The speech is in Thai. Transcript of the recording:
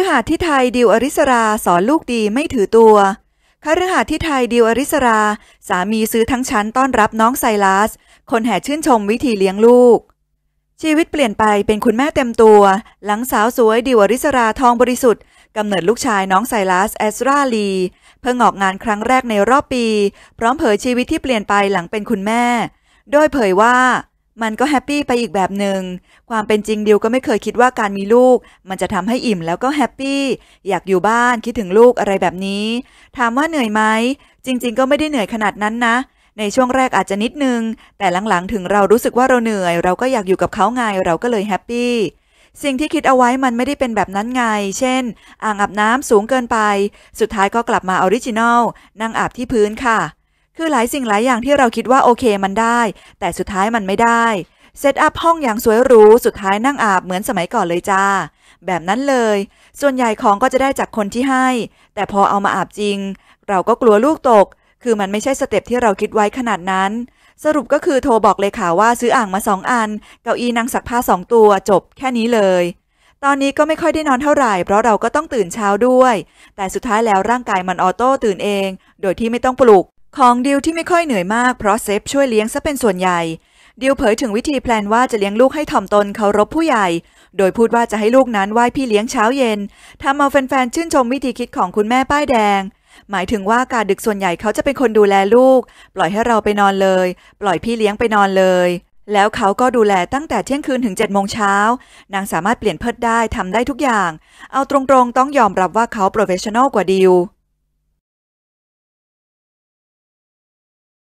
ฤหาสน์ที่ไทยดิวอริสราสอนลูกดีไม่ถือตัวคฤหาสน์ที่ไทยดิวอริสราสามีซื้อทั้งชั้นต้อนรับน้องไซลัสคนแห่ชื่นชมวิธีเลี้ยงลูก ชีวิตเปลี่ยนไปเป็นคุณแม่เต็มตัว หลังสาวสวยดิวอริสราทองบริสุทธิ์กำเนิดลูกชายน้องไซลัสแอสราลี เพิ่งออกงานครั้งแรกในรอบปี พร้อมเผยชีวิตที่เปลี่ยนไปหลังเป็นคุณแม่ โดยเผยว่ามันก็แฮปปี้ไปอีกแบบหนึง่งความเป็นจริงดิวก็ไม่เคยคิดว่าการมีลูก มันจะทำให้อิ่มแล้วก็แฮปปี้อยากอยู่บ้านคิดถึงลูกอะไรแบบนี้ ถามว่าเหนื่อยไหม จริงๆก็ไม่ได้เหนื่อยขนาดนั้นนะ ในช่วงแรกอาจจะนิดนึง แต่หลังๆถึงเรารู้สึกว่าเราเหนื่อย เราก็อยากอยู่กับเขาไงเราก็เลยแฮปปี้สิ่งที่คิดเอาไว้มันไม่ได้เป็นแบบนั้นไง เช่น อ่างอาบน้ำสูงเกินไป สุดท้ายก็กลับมาออริจินอลนั่งอาบที่พื้นค่ะคือหลายสิ่งหลายอย่างที่เราคิดว่าโอเคมันได้ แต่สุดท้ายมันไม่ได้เซตอัพห้องอย่างสวยหรูสุดท้ายนั่งอาบเหมือนสมัยก่อนเลยจ้าแบบนั้นเลย ส่วนใหญ่ของก็จะได้จากคนที่ให้ แต่พอเอามาอาบจริง เราก็กลัวลูกตก คือมันไม่ใช่สเต็ปที่เราคิดไว้ขนาดนั้น สรุปก็คือโทรบอกเลยา่ว่าซื้ออ่างมาสองอันเก้าอี้นางสักผ้าสองตัวจบแค่นี้เลยตอนนี้ก็ไม่ค่อยได้นอนเท่าไหร่เพราะเราก็ต้องตื่นเช้าด้วย แต่สุดท้ายแล้วร่างกายมันออโต้ตื่นเอง โดยที่ไม่ต้องปลุกของดิวที่ไม่ค่อยเหนื่อยมากเพราะเซฟช่วยเลี้ยงซะเป็นส่วนใหญ่ดิวเผยถึงวิธีแพลนว่าจะเลี้ยงลูกให้ถ่อมตนเคารพผู้ใหญ่ โดยพูดว่าจะให้ลูกนั้นไหว้พี่เลี้ยงเช้าเย็นทำเอาแฟนๆ ชื่นชมวิธีคิดของคุณแม่ป้ายแดง หมายถึงว่าการดึกส่วนใหญ่เขาจะเป็นคนดูแลลูก ปล่อยให้เราไปนอนเลย ปล่อยพี่เลี้ยงไปนอนเลย แล้วเขาก็ดูแลตั้งแต่เที่ยงคืนถึง7จ็ดโมงเช้านางสามารถเปลี่ยนเพิดได้ทำได้ทุกอย่างเอาตรงๆต้องยอมรับว่าเขาโปรเฟชชั่นอลกว่าดิว